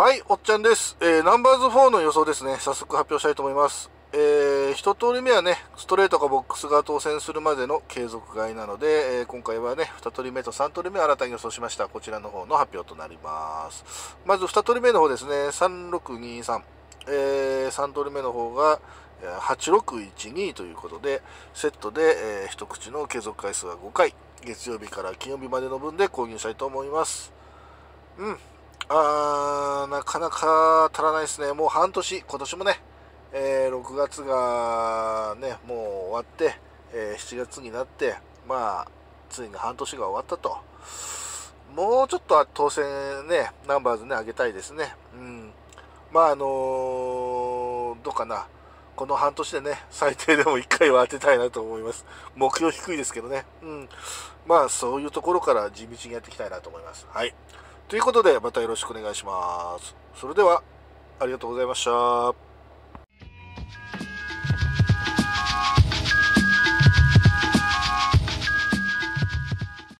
はい、おっちゃんです。えー、ナンバーズ4の予想ですね。早速発表したいと思います。えー、一通り目はね、ストレートかボックスが当選するまでの継続買いなので、えー、今回はね、2通り目と3通り目新たに予想しました。こちらの方の発表となります。まず2通り目の方ですね、3623。えー、3通り目の方が、8612ということで、セットで、えー、一口の継続回数は5回、月曜日から金曜日までの分で購入したいと思います。うん、あーなかなか足らないですね、もう半年、今年もね、えー、6月がね、もう終わって、えー、7月になって、まあ、ついに半年が終わったと。もうちょっと当選ね、ナンバーズね、上げたいですね。うん。まあ、あのー、どうかな。この半年でね、最低でも1回は当てたいなと思います。目標低いですけどね。うん。まあ、そういうところから地道にやっていきたいなと思います。はい。ということで、またよろしくお願いします。それでは、ありがとうございました。